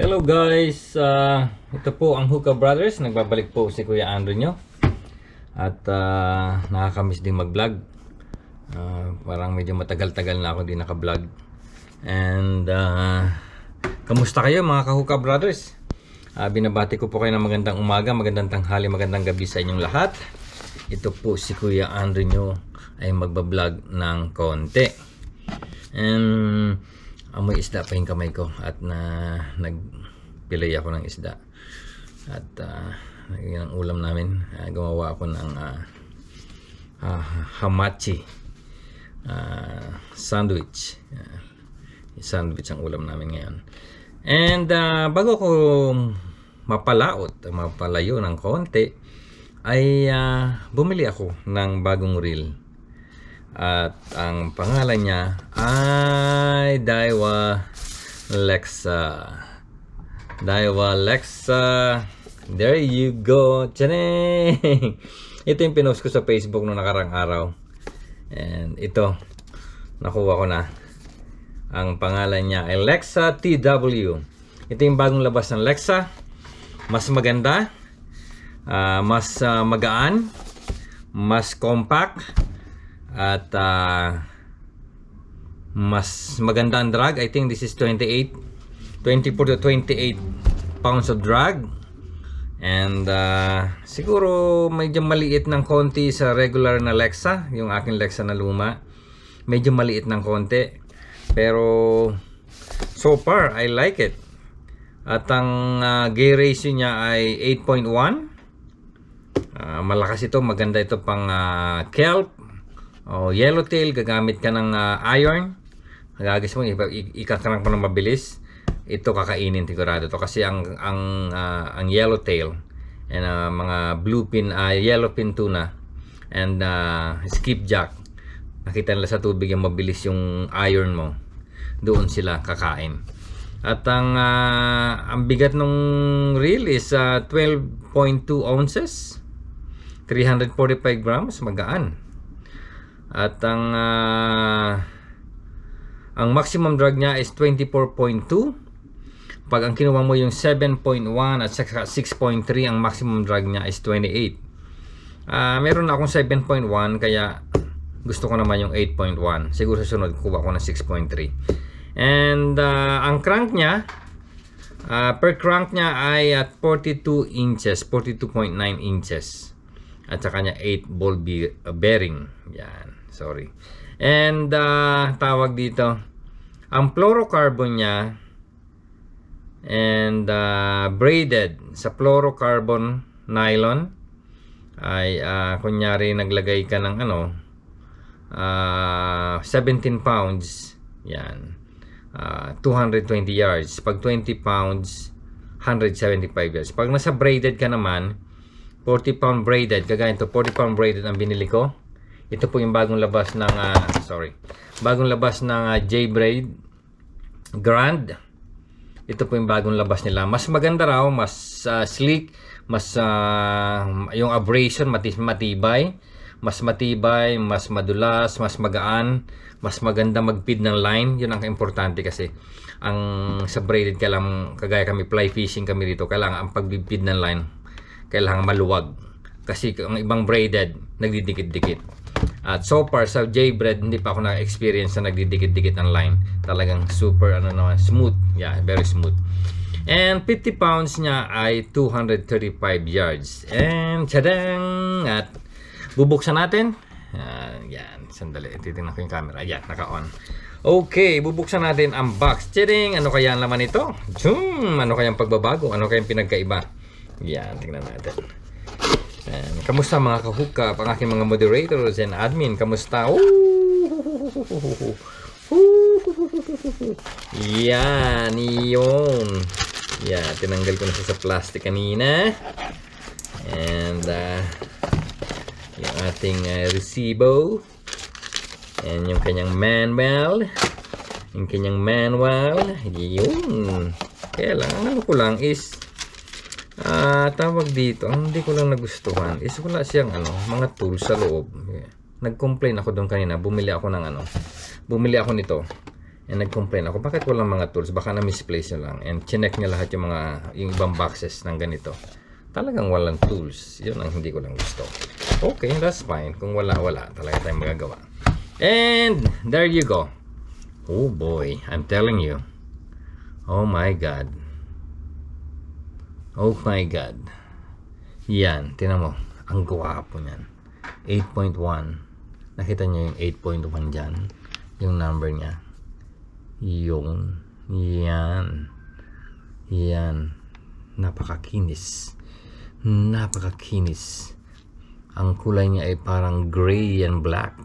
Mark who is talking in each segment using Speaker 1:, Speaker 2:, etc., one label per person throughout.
Speaker 1: Hello guys, uh, ito po ang Hookah Brothers. Nagbabalik po si Kuya Andrew nyo. At uh, nakakamiss din mag-vlog. Uh, parang medyo matagal-tagal na ako hindi naka-vlog. And uh, kamusta kayo mga ka-Hookah Brothers? Uh, binabati ko po kayo ng magandang umaga, magandang tanghali, magandang gabi sa inyong lahat. Ito po si Kuya Andrew nyo ay magbablog ng konti. And amoy isda pa yung kamay ko at na nagpilay ako ng isda at uh, yun ang ulam namin uh, gumawa ako ng uh, uh, hamachi uh, sandwich uh, sandwich ang ulam namin ngayon and uh, bago ko mapalaot mapalayo ng konti ay uh, bumili ako ng bagong reel at ang pangalan niya ay Daiwa Lexa. Daiwa Lexa. There you go. Tchaning! Ito yung pinost ko sa Facebook noong nakarang araw. And ito, nakuha ko na. Ang pangalan niya ay Lexa TW. Ito yung bagong labas ng Lexa. Mas maganda. Uh, mas uh, magaan. Mas compact at uh, mas magandang drag I think this is 28 24 to 28 pounds of drag and uh, siguro medyo maliit ng konti sa regular na Lexa yung aking Lexa na luma medyo maliit ng konti pero so far I like it at ang uh, gear ratio niya ay 8.1 uh, malakas ito maganda ito pang uh, kelp Oh, yellowtail, gagamit ka ng uh, iron. Nagagis mo, ikakrank mo ng mabilis. Ito kakainin sigurado to kasi ang ang uh, ang yellowtail and uh, mga bluefin, uh, yellowfin tuna and uh, skipjack. Nakita nila sa tubig yung mabilis yung iron mo. Doon sila kakain. At ang uh, ang bigat ng reel is uh, 12.2 ounces. 345 grams magaan. At ang uh, ang maximum drag niya is 24.2. Pag ang kinuha mo yung 7.1 at 6.3, ang maximum drag niya is 28. Uh, ah, meron na akong 7.1 kaya gusto ko naman yung 8.1. Siguro sa sunod kuha ko ng 6.3. And uh, ang crank niya uh, per crank niya ay at 42 inches, 42.9 inches. At saka niya 8 ball be uh, bearing. Yan. Sorry. And uh, tawag dito, ang fluorocarbon niya and uh, braided sa fluorocarbon nylon ay uh, kunyari naglagay ka ng ano uh, 17 pounds yan uh, 220 yards pag 20 pounds 175 yards pag nasa braided ka naman 40 pound braided kagaya ito 40 pound braided ang binili ko ito po yung bagong labas ng uh, sorry bagong labas ng uh, J-Braid Grand ito po yung bagong labas nila mas maganda raw mas uh, sleek mas uh, yung abrasion matis matibay mas matibay mas madulas mas magaan mas maganda magpid ng line yun ang importante kasi ang sa braided kailangan kagaya kami fly fishing kami dito kailangan ang pagbibid ng line kailangan maluwag kasi ang ibang braided nagdidikit-dikit at so far sa J-bread, hindi pa ako na-experience na nagdidikit-dikit ang line. Talagang super ano naman, smooth. Yeah, very smooth. And 50 pounds niya ay 235 yards. And tadang! At bubuksan natin. Uh, yan, sandali. Titingnan ko yung camera. Yan, naka-on. Okay, bubuksan natin ang box. Tiring! Ano kaya ang laman nito? Zoom! Ano kaya ang pagbabago? Ano kaya ang pinagkaiba? Yan, tingnan natin. Uh, Kamusta mga kahukap, ang aking mga moderators and admin, kamusta? Yan, yun. Yan, tinanggal ko na siya sa plastic kanina. And, uh, yung ating uh, resibo. And yung kanyang manual. Yung kanyang manual. Yun. Kaya lang, ano ko lang is uh, tawag dito, ang hindi ko lang nagustuhan is wala siyang ano, mga tools sa loob. Nag-complain ako doon kanina, bumili ako ng ano, bumili ako nito. And nag-complain ako, bakit walang mga tools? Baka na-misplace nyo lang. And chinek niya lahat yung mga, yung ibang boxes ng ganito. Talagang walang tools. Yun ang hindi ko lang gusto. Okay, that's fine. Kung wala, wala. Talaga tayong magagawa. And, there you go. Oh boy, I'm telling you. Oh my God. Oh my God. Yan, tinan mo. Ang gwapo niyan. 8.1. Nakita niyo yung 8.1 dyan? Yung number niya. Yung. Yan. Yan. Napakakinis. Napakakinis. Ang kulay niya ay parang gray and black.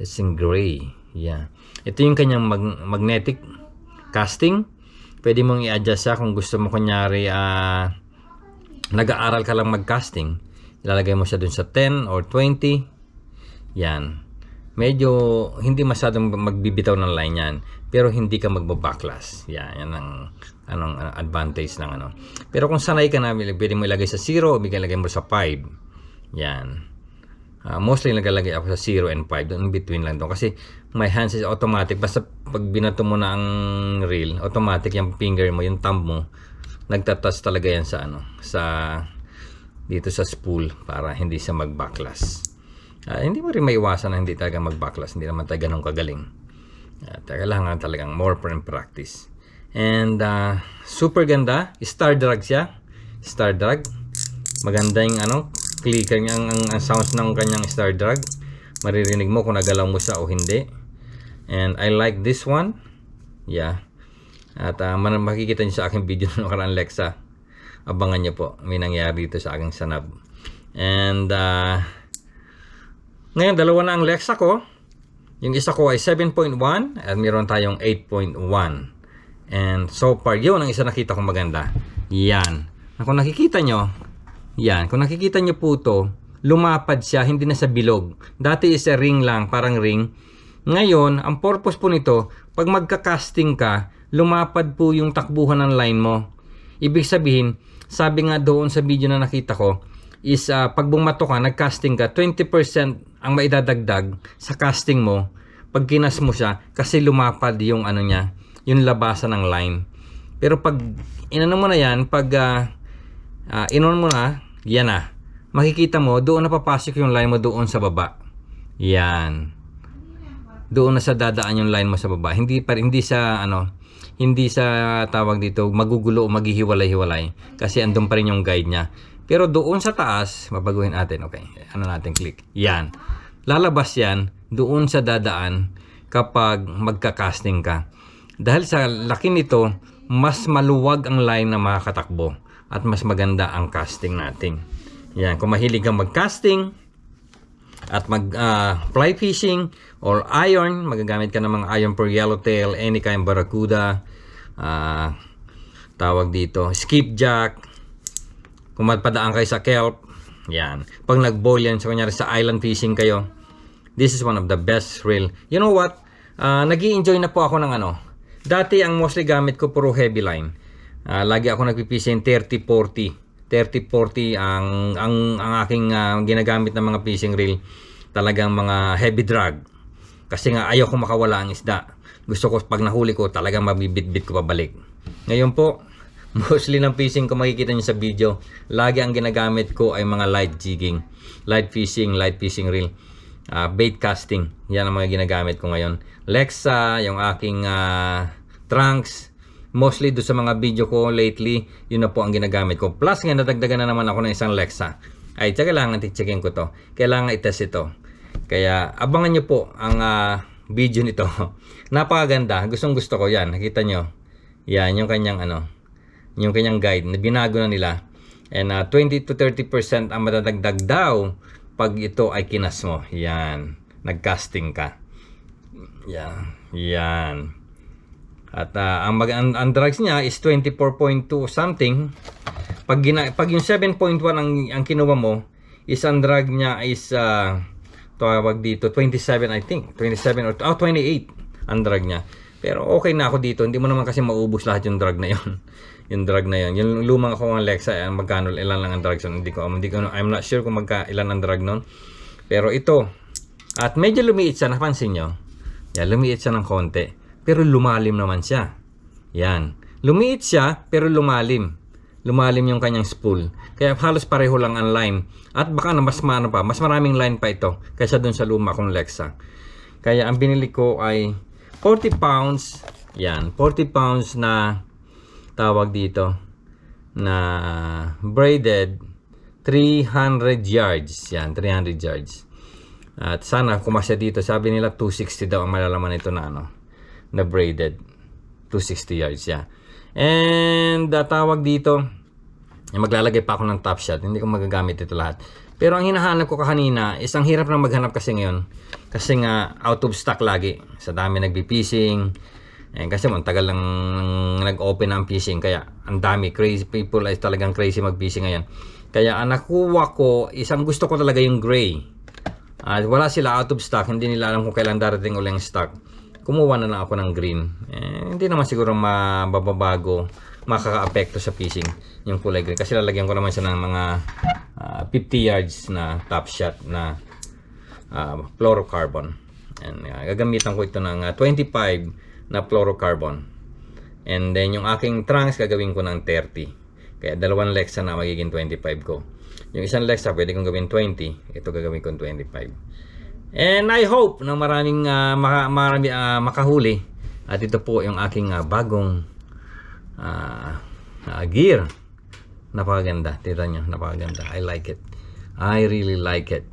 Speaker 1: It's in gray. Yeah. Ito yung kanyang mag magnetic casting pwede mong i-adjust siya kung gusto mo kunyari uh, nag-aaral ka lang mag-casting. Ilalagay mo siya dun sa 10 or 20. Yan. Medyo hindi masyadong magbibitaw ng line yan. Pero hindi ka magbabacklash. Yan. Yan ang anong, anong ah, advantage ng ano. Pero kung sanay ka na, pwede mo ilagay sa 0 o ilagay mo sa 5. Yan. Uh, mostly nagalagay ako sa 0 and 5 doon between lang doon kasi my hands is automatic basta pag binato mo na ang reel automatic yung finger mo yung thumb mo nagtatouch talaga yan sa ano sa dito sa spool para hindi siya mag backlash uh, ah, hindi mo rin maiwasan na hindi talaga mag backlash hindi naman talaga ganun kagaling at uh, kailangan talagang more from practice and uh, super ganda star drug siya star drug maganda yung ano click kanyang ang, ang sounds ng kanyang star drag maririnig mo kung nagalaw mo siya o hindi and I like this one yeah at uh, makikita niyo sa aking video ng nakaraan Lexa abangan niyo po may nangyari dito sa aking sanab and uh, ngayon dalawa na ang Lexa ko yung isa ko ay 7.1 at meron tayong 8.1 and so far yun ang isa nakita kong maganda yan kung nakikita nyo yan, kung nakikita nyo po to, lumapad siya, hindi na sa bilog. Dati is a ring lang, parang ring. Ngayon, ang purpose po nito, pag magka-casting ka, lumapad po yung takbuhan ng line mo. Ibig sabihin, sabi nga doon sa video na nakita ko, is uh, pag bumato ka, nag-casting ka, 20% ang maidadagdag sa casting mo pag kinas mo siya kasi lumapad yung ano niya, yung labasan ng line. Pero pag inano mo na yan, pag uh, uh, ah, inon mo na, yan na. Makikita mo, doon na papasok yung line mo doon sa baba. Yan. Doon na sa dadaan yung line mo sa baba. Hindi pa hindi sa ano, hindi sa tawag dito magugulo o maghihiwalay-hiwalay kasi andun pa rin yung guide niya. Pero doon sa taas, mabaguhin natin. Okay. Ano natin click. Yan. Lalabas yan doon sa dadaan kapag magka-casting ka. Dahil sa laki nito, mas maluwag ang line na makakatakbo at mas maganda ang casting natin. Yan, kung mahilig kang mag-casting at mag uh, fly fishing or iron, magagamit ka ng mga iron for yellowtail, any kind barracuda, uh, tawag dito, skipjack, kung magpadaan kayo sa kelp, yan. Pag nag-boil yan, so kunyari sa island fishing kayo, this is one of the best reel. You know what? Uh, ah, nag enjoy na po ako ng ano. Dati ang mostly gamit ko puro heavy line uh, lagi ako nagpipisa yung 30-40 30-40 ang, ang, ang aking uh, ginagamit ng mga fishing reel talagang mga heavy drag kasi nga ayaw ko makawala ang isda gusto ko pag nahuli ko talagang mabibitbit ko pabalik ngayon po mostly ng fishing ko makikita nyo sa video lagi ang ginagamit ko ay mga light jigging light fishing, light fishing reel uh, bait casting yan ang mga ginagamit ko ngayon Lexa, yung aking uh, trunks mostly do sa mga video ko lately, yun na po ang ginagamit ko. Plus nga nadagdagan na naman ako ng isang Lexa. Ay, tsaka kailangan ticheckin ko to. Kailangan itest ito. Kaya abangan nyo po ang uh, video nito. Napakaganda. Gustong gusto ko yan. Nakita nyo. Yan, yung kanyang ano, yung kanyang guide na binago na nila. And uh, ah, 20 to 30% ang madadagdag daw pag ito ay kinas mo. Yan. Nagcasting ka. Yan. Yan. At uh, ang, ang, ang drugs niya is 24.2 something. Pag, gina pag yung 7.1 ang, ang kinuha mo, isang drug niya is uh, tawag dito 27 I think. 27 or oh, 28 ang drug niya. Pero okay na ako dito. Hindi mo naman kasi maubos lahat yung drug na yon. yung drug na yon. Yung lumang ako ng Lexa, eh, magkano ilan lang ang drugs Hindi ko, hindi ko, I'm not sure kung magka ilan ang drug noon Pero ito, at medyo lumiit siya, napansin nyo. Yan, lumiit siya ng konti pero lumalim naman siya. Yan. Lumiit siya pero lumalim. Lumalim yung kanyang spool. Kaya halos pareho lang ang line. At baka na mas mano pa, mas maraming line pa ito kaysa dun sa luma kong Lexa. Kaya ang binili ko ay 40 pounds. Yan, 40 pounds na tawag dito na braided 300 yards. Yan, 300 yards. At sana kumasya dito. Sabi nila 260 daw ang malalaman nito na ano na braided. 260 yards siya. Yeah. And uh, tawag dito, maglalagay pa ako ng top shot. Hindi ko magagamit ito lahat. Pero ang hinahanap ko kanina isang hirap na maghanap kasi ngayon. Kasi nga out of stock lagi. Sa dami nagbipising. And eh, kasi mo, tagal lang nag-open ang fishing. Kaya ang dami. Crazy people ay talagang crazy mag-fishing ngayon. Kaya ang nakuha ko, isang gusto ko talaga yung gray. At uh, wala sila out of stock. Hindi nila alam kung kailan darating ulit ang stock kumuha na lang ako ng green. Eh, hindi naman siguro mabababago, makakaapekto sa fishing yung kulay green. Kasi lalagyan ko naman siya ng mga uh, ah, 50 yards na top shot na uh, fluorocarbon. And uh, gagamitan ko ito ng uh, 25 na fluorocarbon. And then yung aking trunks gagawin ko ng 30. Kaya dalawang lexa na magiging 25 ko. Yung isang lexa pwede kong gawin 20. Ito gagawin kong 25. And I hope na maraming uh, maka, marami, uh, makahuli. At ito po yung aking uh, bagong uh, uh, gear. Napakaganda. Tira nyo, napakaganda. I like it. I really like it.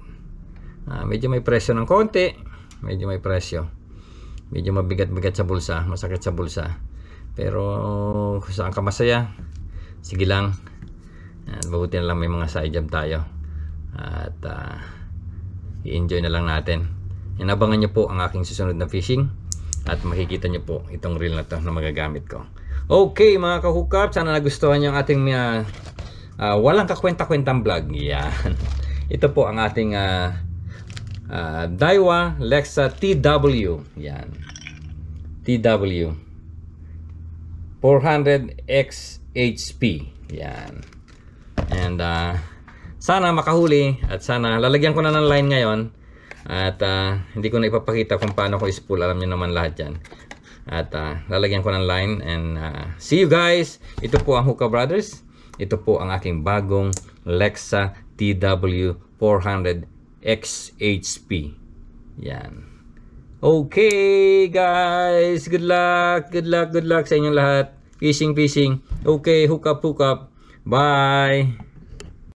Speaker 1: Uh, medyo may presyo ng konti. Medyo may presyo. Medyo mabigat-bigat sa bulsa. Masakit sa bulsa. Pero saan ka masaya? Sige lang. At mabuti na lang may mga side job tayo. At uh, i-enjoy na lang natin inabangan nyo po ang aking susunod na fishing at makikita nyo po itong reel na to na magagamit ko okay mga kahukap sana nagustuhan nyo ang ating uh, uh, walang kakwenta-kwentang vlog yan ito po ang ating uh, uh, Daiwa Lexa TW yan TW 400 XHP yan and uh, sana makahuli at sana lalagyan ko na ng line ngayon at uh, hindi ko na ipapakita kung paano ko ispool. Alam niyo naman lahat yan. At uh, lalagyan ko ng line and uh, see you guys. Ito po ang Hookah Brothers. Ito po ang aking bagong Lexa TW400 XHP. Yan. Okay, guys. Good luck. Good luck. Good luck sa inyong lahat. Fishing, fishing. Okay, hook up, hook up. Bye.